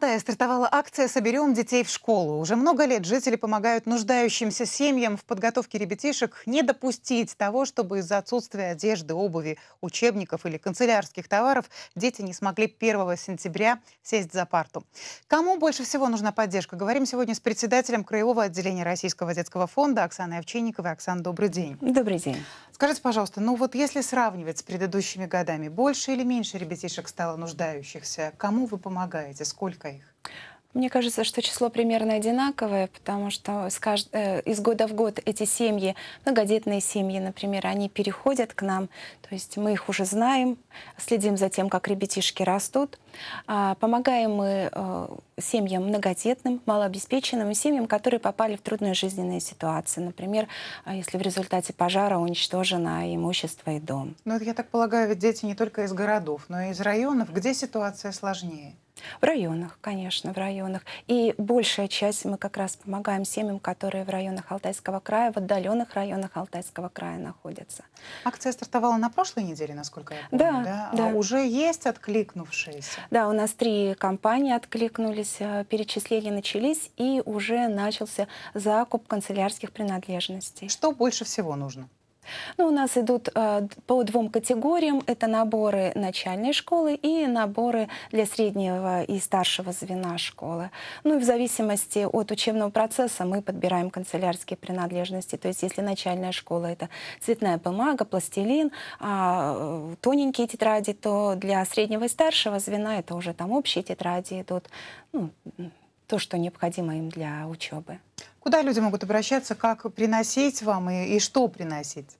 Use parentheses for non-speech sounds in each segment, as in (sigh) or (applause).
Алтае стартовала акция «Соберем детей в школу». Уже много лет жители помогают нуждающимся семьям в подготовке ребятишек не допустить того, чтобы из-за отсутствия одежды, обуви, учебников или канцелярских товаров дети не смогли 1 сентября сесть за парту. Кому больше всего нужна поддержка? Говорим сегодня с председателем Краевого отделения Российского детского фонда Оксаной Овчинниковой. Оксан, добрый день. Добрый день. Скажите, пожалуйста, ну вот если сравнивать с предыдущими годами, больше или меньше ребятишек стало нуждающихся? Кому вы помогаете? Сколько своих? Мне кажется, что число примерно одинаковое, потому что с кажд... Э, из года в год эти семьи, многодетные семьи, например, они переходят к нам, то есть мы их уже знаем, следим за тем, как ребятишки растут. А, помогаем мы э, семьям многодетным, малообеспеченным семьям, которые попали в трудные жизненные ситуации. Например, а, если в результате пожара уничтожено имущество и дом. Ну, я так полагаю, ведь дети не только из городов, но и из районов. Где ситуация сложнее? В районах, конечно, в районах. И большая часть мы как раз помогаем семьям, которые в районах Алтайского края, в отдаленных районах Алтайского края находятся. Акция стартовала на прошлой неделе, насколько я помню, да? да? А да. А уже есть откликнувшиеся? Да, у нас три компании откликнулись, э, перечисления начались, и уже начался закуп канцелярских принадлежностей. Что больше всего нужно? Ну, у нас идут э, по двум категориям. Это наборы начальной школы и наборы для среднего и старшего звена школы. Ну и в зависимости от учебного процесса мы подбираем канцелярские принадлежности. То есть если начальная школа — это цветная бумага, пластилин, а э, тоненькие тетради, то для среднего и старшего звена это уже там общие тетради идут. Ну, то, что необходимо им для учебы. Куда люди могут обращаться, как приносить вам и, и что приносить?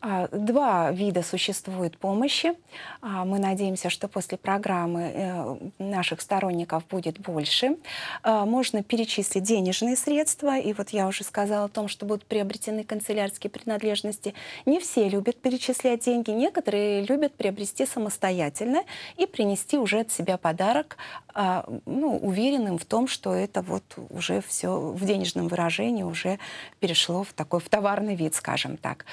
А, два вида существует помощи. А, мы надеемся, что после программы э, наших сторонников будет больше. А, можно перечислить денежные средства. И вот я уже сказала о том, что будут приобретены канцелярские принадлежности. Не все любят перечислять деньги. Некоторые любят приобрести самостоятельно и принести уже от себя подарок, ну, уверенным в том, что это вот уже все в денежном выражении уже перешло в такой в товарный вид, скажем так.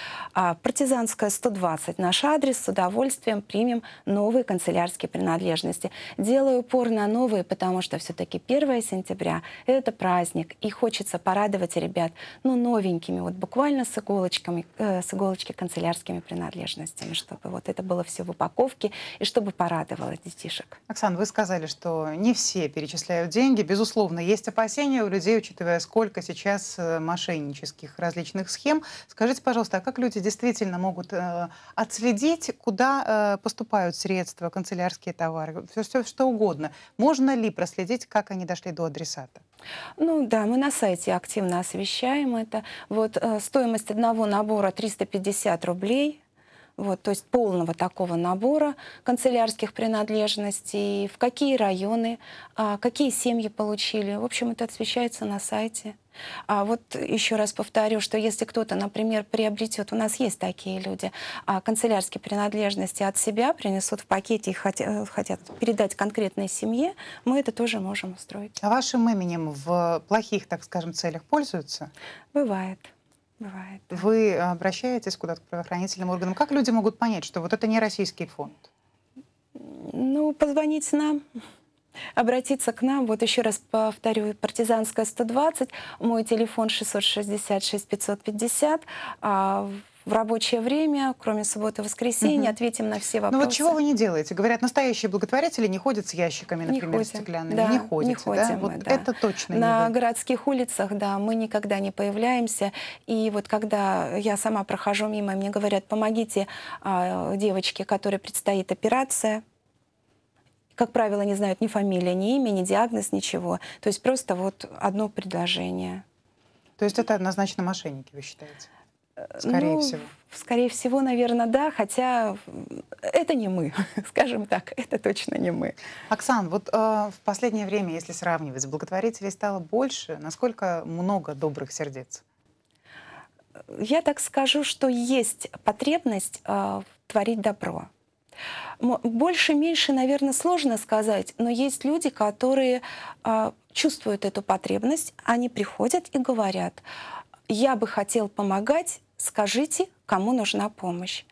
А партизанская 120. Наш адрес с удовольствием примем новые канцелярские принадлежности. Делаю упор на новые, потому что все-таки 1 сентября — это праздник, и хочется порадовать ребят, ну, новенькими, вот буквально с иголочками, э, с иголочки канцелярскими принадлежностями, чтобы вот это было все в упаковке, и чтобы порадовало детишек. Оксана, вы сказали, что не все перечисляют деньги. Безусловно, есть опасения у людей, учитывая, сколько сейчас э, мошеннических различных схем. Скажите, пожалуйста, а как люди действительно действительно могут э, отследить, куда э, поступают средства, канцелярские товары, все, все что угодно. Можно ли проследить, как они дошли до адресата? Ну да, мы на сайте активно освещаем это. Вот э, стоимость одного набора 350 рублей вот, то есть полного такого набора канцелярских принадлежностей, в какие районы, а, какие семьи получили. В общем, это освещается на сайте. А вот еще раз повторю, что если кто-то, например, приобретет, у нас есть такие люди, а канцелярские принадлежности от себя принесут в пакете и хотят, э, хотят передать конкретной семье, мы это тоже можем устроить. А вашим именем в плохих, так скажем, целях пользуются? Бывает. Бывает. Вы э, обращаетесь куда-то к правоохранительным органам. Как люди могут понять, что вот это не российский фонд? Ну, позвонить нам обратиться к нам. Вот еще раз повторю, партизанская 120, мой телефон 666-550. А в рабочее время, кроме субботы и воскресенья, угу. ответим на все вопросы. Ну вот чего вы не делаете? Говорят, настоящие благотворители не ходят с ящиками, например, не ходим, стеклянными. Да, не ходите, не ходим да? Мы, вот да. Это точно На не городских улицах, да, мы никогда не появляемся. И вот когда я сама прохожу мимо, мне говорят, помогите а, девочке, которой предстоит операция, как правило, не знают ни фамилия, ни имя, ни диагноз, ничего. То есть просто вот одно предложение. То есть это однозначно мошенники, вы считаете? Э, скорее ну, всего. Скорее всего, наверное, да, хотя это не мы, (laughs) скажем так, это точно не мы. Оксан, вот э, в последнее время, если сравнивать, благотворителей стало больше. Насколько много добрых сердец? Я так скажу, что есть потребность э, творить добро больше-меньше, наверное, сложно сказать, но есть люди, которые э, чувствуют эту потребность, они приходят и говорят, я бы хотел помогать, скажите, кому нужна помощь.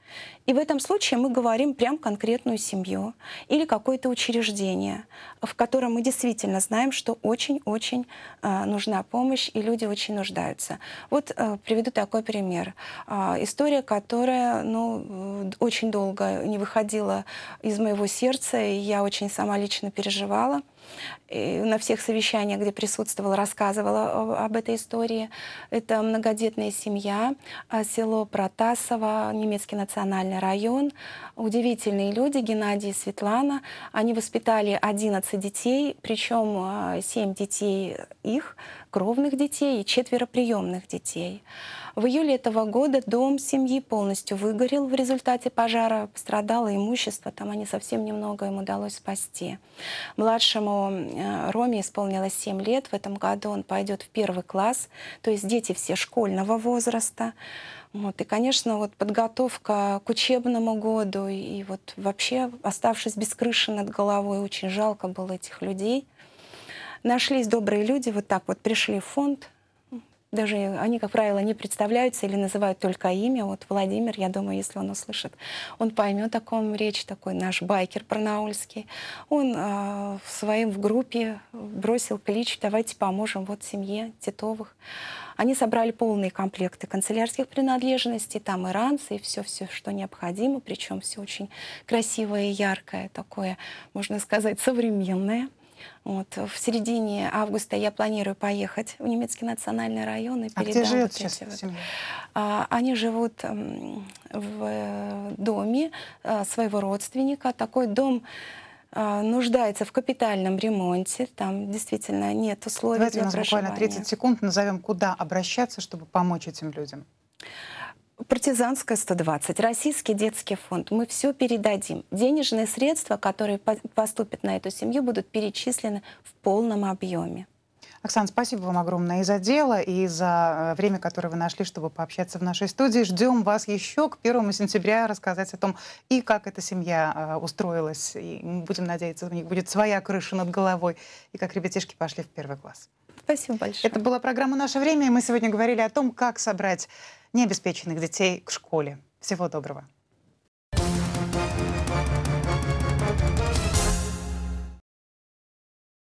И в этом случае мы говорим прям конкретную семью или какое-то учреждение, в котором мы действительно знаем, что очень-очень э, нужна помощь, и люди очень нуждаются. Вот э, приведу такой пример. Э, история, которая ну, э, очень долго не выходила из моего сердца, и я очень сама лично переживала на всех совещаниях, где присутствовала, рассказывала об этой истории. Это многодетная семья, а, село Протасово, немецкий национальный район. Удивительные люди, Геннадий и Светлана. Они воспитали 11 детей, причем а, 7 детей их, кровных детей и четверо приемных детей. В июле этого года дом семьи полностью выгорел в результате пожара, пострадало имущество, там они совсем немного им удалось спасти. Младшему э, Роме исполнилось 7 лет, в этом году он пойдет в первый класс, то есть дети все школьного возраста. Вот. И, конечно, вот подготовка к учебному году и вот вообще оставшись без крыши над головой, очень жалко было этих людей. Нашлись добрые люди, вот так вот пришли в фонд. Даже они, как правило, не представляются или называют только имя. Вот Владимир, я думаю, если он услышит, он поймет, о ком речь, такой наш байкер пронаульский. Он э, в своем в группе бросил клич «Давайте поможем вот семье Титовых». Они собрали полные комплекты канцелярских принадлежностей, там и ранцы, и все-все, что необходимо, причем все очень красивое яркое, такое, можно сказать, современное. Вот. Э, в середине августа я планирую поехать в немецкий национальный район и а передам. А где живет вот сейчас вот. семья? А, они живут в э, доме э, своего родственника. Такой дом нуждается в капитальном ремонте, там действительно нет условий Давайте для у нас проживания. буквально 30 секунд назовем, куда обращаться, чтобы помочь этим людям. Партизанская 120, Российский детский фонд. Мы все передадим. Денежные средства, которые поступят на эту семью, будут перечислены в полном объеме. Оксана, спасибо вам огромное и за дело, и за э, время, которое вы нашли, чтобы пообщаться в нашей студии. Ждем вас еще к 1 сентября рассказать о том, и как эта семья э, устроилась. И будем надеяться, у них будет своя крыша над головой, и как ребятишки пошли в первый класс. Спасибо большое. Это была программа «Наше время», и мы сегодня говорили о том, как собрать необеспеченных детей к школе. Всего доброго.